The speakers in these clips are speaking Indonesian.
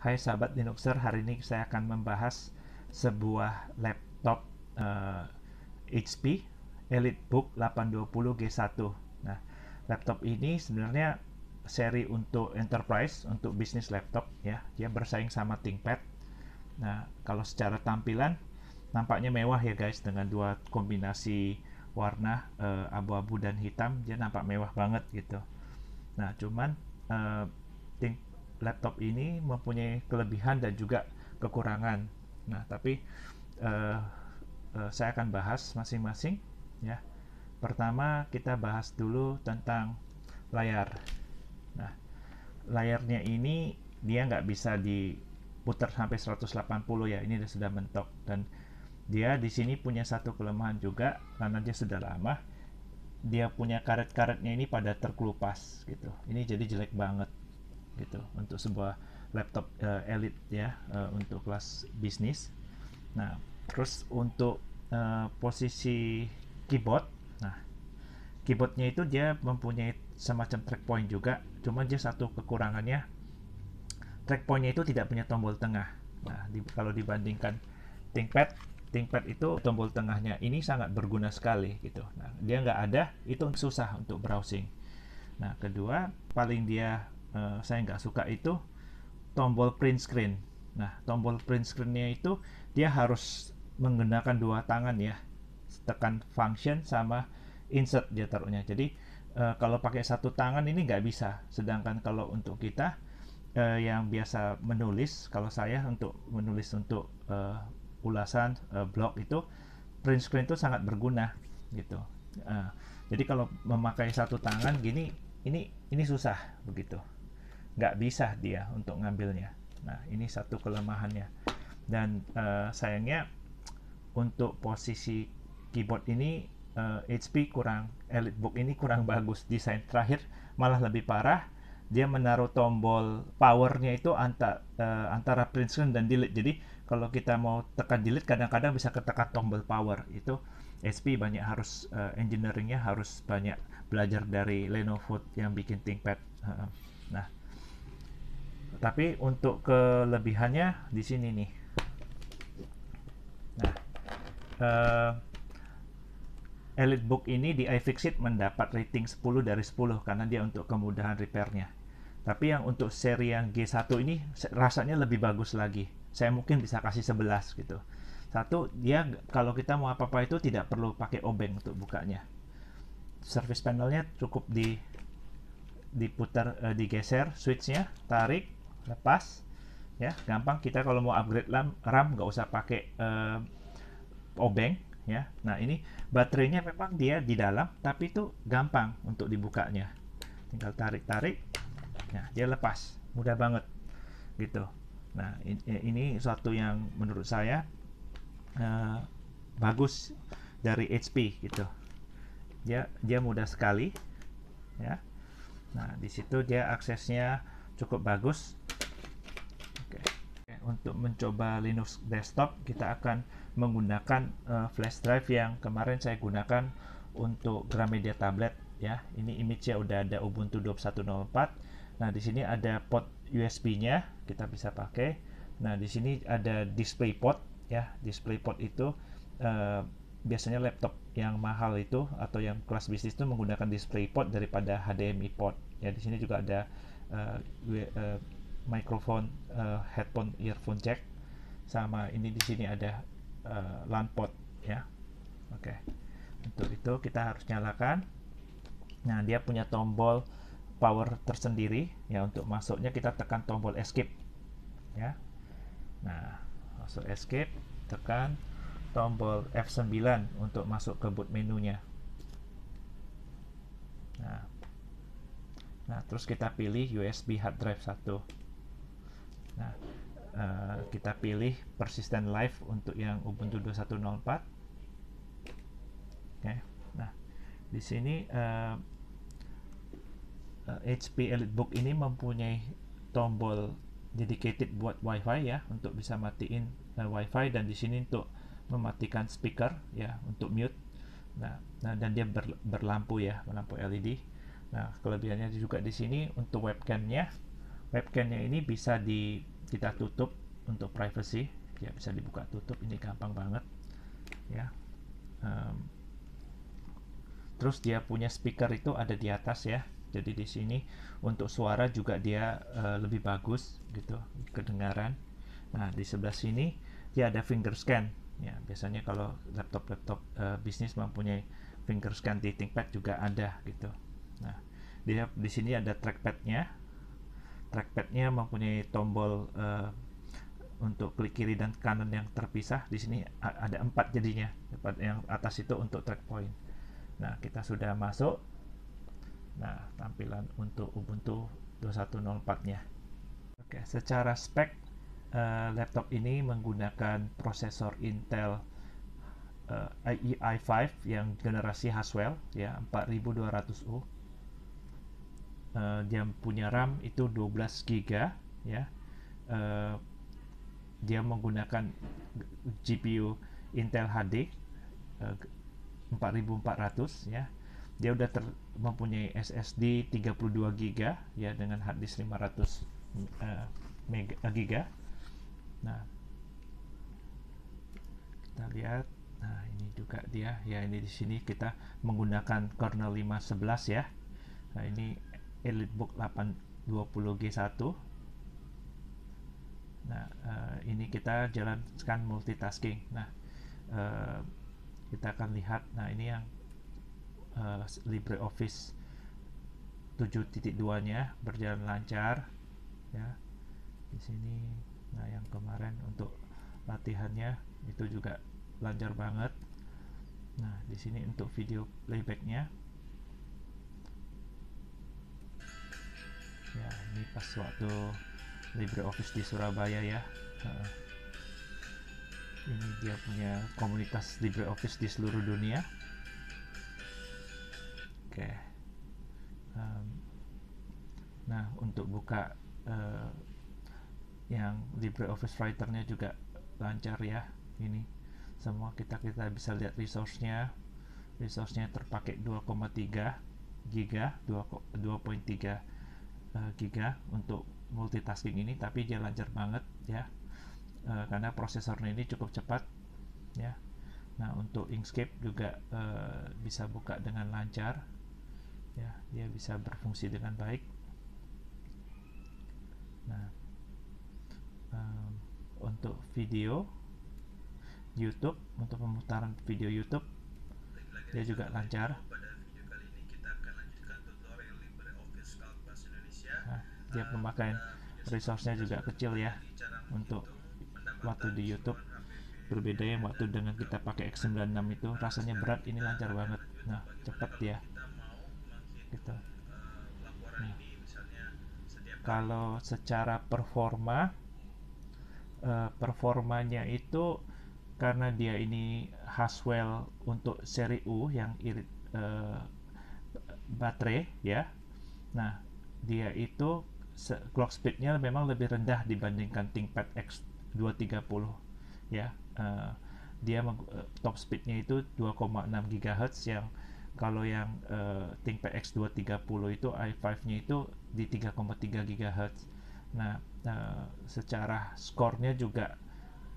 Hai sahabat Linuxer, hari ini saya akan membahas sebuah laptop uh, HP EliteBook 820G1. Nah, laptop ini sebenarnya seri untuk enterprise, untuk bisnis laptop ya. Dia bersaing sama ThinkPad. Nah, kalau secara tampilan nampaknya mewah ya guys dengan dua kombinasi warna eh, abu-abu dan hitam, dia nampak mewah banget gitu. Nah, cuman uh, laptop ini mempunyai kelebihan dan juga kekurangan. Nah, tapi uh, uh, saya akan bahas masing-masing ya. Pertama, kita bahas dulu tentang layar. Nah, layarnya ini dia nggak bisa diputar sampai 180 ya. Ini sudah mentok dan dia di sini punya satu kelemahan juga karena dia sudah lama dia punya karet-karetnya ini pada terkelupas gitu ini jadi jelek banget gitu untuk sebuah laptop uh, eh, elite ya uh, untuk kelas bisnis. Nah, terus untuk uh, posisi keyboard, nah keyboardnya itu dia mempunyai semacam track point juga, cuma dia satu kekurangannya track pointnya itu tidak punya tombol tengah. Nah, di, kalau dibandingkan ThinkPad, ThinkPad itu tombol tengahnya ini sangat berguna sekali gitu. Nah, dia nggak ada, itu susah untuk browsing. Nah, kedua paling dia uh, saya nggak suka itu tombol print screen. Nah, tombol print screennya itu dia harus menggunakan dua tangan ya, tekan function sama insert dia taruhnya. Jadi uh, kalau pakai satu tangan ini nggak bisa. Sedangkan kalau untuk kita uh, yang biasa menulis, kalau saya untuk menulis untuk uh, ulasan uh, blog itu print screen itu sangat berguna gitu. Uh, jadi kalau memakai satu tangan gini, ini ini susah begitu nggak bisa dia untuk ngambilnya. Nah, ini satu kelemahannya. Dan uh, sayangnya untuk posisi keyboard ini uh, eh, HP kurang, Elitebook ini kurang bagus. Desain terakhir malah lebih parah. Dia menaruh tombol powernya itu antara uh, eh, antara print screen dan delete. Jadi kalau kita mau tekan delete kadang-kadang bisa ketekan tombol power. Itu HP banyak harus uh, engineeringnya harus banyak belajar dari Lenovo yang bikin ThinkPad. Uh, nah tapi untuk kelebihannya di sini nih nah uh, Elite Book ini di iFixit mendapat rating 10 dari 10 karena dia untuk kemudahan repairnya. Tapi yang untuk seri yang G1 ini rasanya lebih bagus lagi. Saya mungkin bisa kasih 11 gitu. Satu, dia kalau kita mau apa-apa itu tidak perlu pakai obeng untuk bukanya. Service panelnya cukup di diputar eh, digeser switchnya, tarik, lepas ya gampang kita kalau mau upgrade RAM RAM nggak usah pakai uh, obeng ya nah ini baterainya memang dia di dalam tapi itu gampang untuk dibukanya tinggal tarik tarik nah dia lepas mudah banget gitu nah ini, ini suatu yang menurut saya uh, bagus dari HP gitu dia dia mudah sekali ya nah di situ dia aksesnya cukup bagus untuk mencoba Linux desktop kita akan menggunakan uh, flash drive yang kemarin saya gunakan untuk Gramedia tablet ya ini image-nya udah ada Ubuntu 2104 nah di sini ada port USB-nya kita bisa pakai nah di sini ada display port ya display port itu uh, biasanya laptop yang mahal itu atau yang kelas bisnis itu menggunakan display port daripada HDMI port. Ya di sini juga ada uh, microphone uh, headphone earphone jack sama ini di sini ada uh, LAN port ya oke okay. untuk itu kita harus nyalakan nah dia punya tombol power tersendiri ya untuk masuknya kita tekan tombol escape ya nah masuk escape tekan tombol F9 untuk masuk ke boot menunya nah nah terus kita pilih USB hard drive 1 Eh, kita pilih persistent live untuk yang Ubuntu 2104 oke okay. nah di sini uh, eh, uh, eh, HP EliteBook ini mempunyai tombol dedicated buat WiFi ya untuk bisa matiin uh, WiFi dan di sini untuk mematikan speaker ya untuk mute. Nah, nah dan dia ber, berlampu ya lampu LED. Nah kelebihannya juga di sini untuk webcamnya, webcamnya ini bisa di kita tutup untuk privacy ya bisa dibuka tutup ini gampang banget ya um, terus dia punya speaker itu ada di atas ya jadi di sini untuk suara juga dia uh, lebih bagus gitu kedengaran nah di sebelah sini dia ada finger scan ya biasanya kalau laptop-laptop uh, bisnis mempunyai finger scan di ThinkPad juga ada gitu nah dia di sini ada trackpadnya trackpadnya mempunyai tombol uh, untuk klik kiri dan kanan yang terpisah di sini ada empat jadinya yang atas itu untuk track point nah kita sudah masuk nah tampilan untuk Ubuntu 2104 nya oke secara spek uh, laptop ini menggunakan prosesor Intel uh, eh, i5 yang generasi Haswell ya 4200U dia eh, punya RAM itu 12 GB ya uh, dia menggunakan GPU Intel HD uh, 4400 ya dia udah ter mempunyai SSD 32 GB ya dengan hard disk 500 uh, eh, mega, uh, giga nah kita lihat nah ini juga dia ya ini di sini kita menggunakan kernel 511 ya nah ini EliteBook eh, 820G1 nah uh, ini kita jalankan multitasking nah uh, kita akan lihat nah ini yang uh, LibreOffice 7.2 nya berjalan lancar ya di sini nah yang kemarin untuk latihannya itu juga lancar banget nah di sini untuk video playbacknya ya ini pas waktu LibreOffice di Surabaya ya uh, ini dia punya komunitas LibreOffice di seluruh dunia oke okay. um, nah untuk buka uh, yang LibreOffice writer juga lancar ya ini semua kita kita bisa lihat resource-nya resource-nya terpakai 2,3 giga 2,3 uh, giga untuk multitasking ini tapi dia lancar banget ya uh, karena prosesornya ini cukup cepat ya nah untuk Inkscape juga uh, bisa buka dengan lancar ya dia bisa berfungsi dengan baik nah um, untuk video YouTube untuk pemutaran video YouTube dia juga lancar tiap pemakaian resource-nya juga kecil ya untuk waktu di YouTube berbeda ya waktu dengan kita pakai X96 itu rasanya berat ini lancar banget nah cepet ya gitu nah. kalau secara performa eh, performanya itu karena dia ini Haswell untuk seri U yang irit, uh, baterai ya nah dia itu clock speednya memang lebih rendah dibandingkan ThinkPad X230 ya uh, dia uh, top speednya itu 2,6 GHz yang kalau yang uh, ThinkPad X230 itu i5-nya itu di 3,3 GHz nah uh, secara skornya juga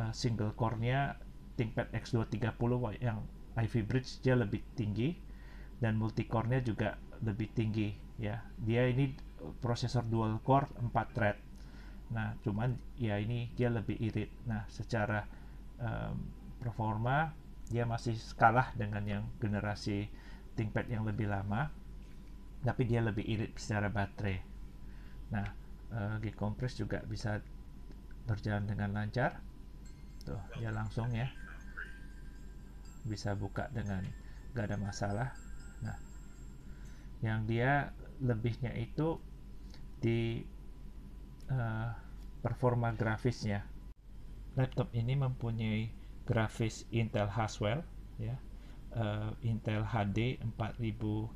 uh, single core-nya ThinkPad X230 yang Ivy Bridge dia lebih tinggi dan core nya juga lebih tinggi ya dia ini prosesor dual core 4 thread nah cuman ya ini dia lebih irit nah secara um, performa dia masih kalah dengan yang generasi ThinkPad yang lebih lama tapi dia lebih irit secara baterai nah uh, Compress juga bisa berjalan dengan lancar tuh dia langsung ya bisa buka dengan gak ada masalah nah yang dia lebihnya itu di uh, performa grafisnya. Laptop ini mempunyai grafis Intel Haswell ya. Uh, Intel HD 4400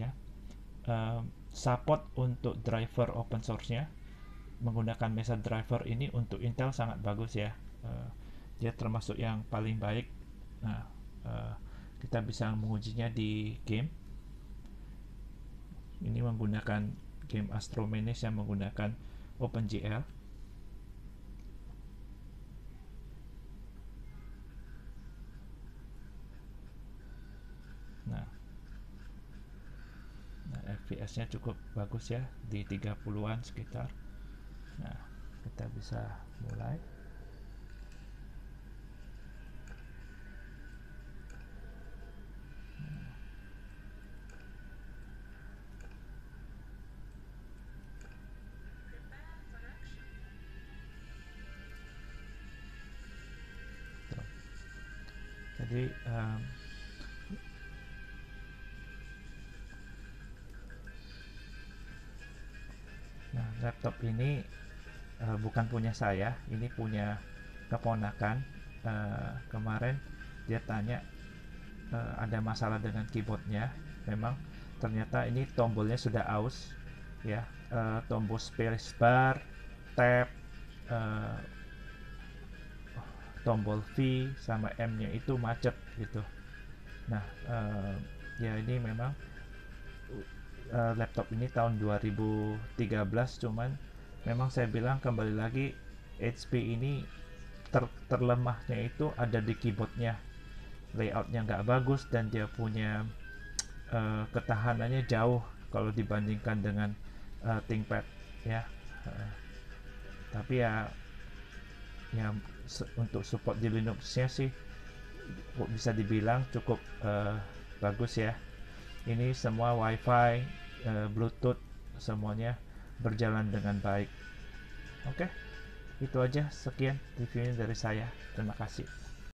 ya. Uh, support untuk driver open source-nya menggunakan mesa driver ini untuk Intel sangat bagus ya. Uh, dia termasuk yang paling baik. Nah, uh, kita bisa mengujinya di game ini menggunakan game Astro Manage yang menggunakan OpenGL nah, nah FPS nya cukup bagus ya di 30an sekitar nah kita bisa mulai jadi um, nah laptop ini uh, bukan punya saya ini punya keponakan uh, kemarin dia tanya uh, ada masalah dengan keyboardnya memang ternyata ini tombolnya sudah aus ya uh, tombol spacebar tab uh, tombol V sama M nya itu macet gitu nah uh, ya ini memang uh, laptop ini tahun 2013 cuman memang saya bilang kembali lagi HP ini ter terlemahnya itu ada di keyboardnya layoutnya nggak bagus dan dia punya uh, ketahanannya jauh kalau dibandingkan dengan uh, ThinkPad ya uh, tapi ya ya untuk support di Linuxnya sih bisa dibilang cukup uh, bagus ya ini semua WiFi uh, Bluetooth semuanya berjalan dengan baik oke okay? itu aja sekian reviewnya dari saya terima kasih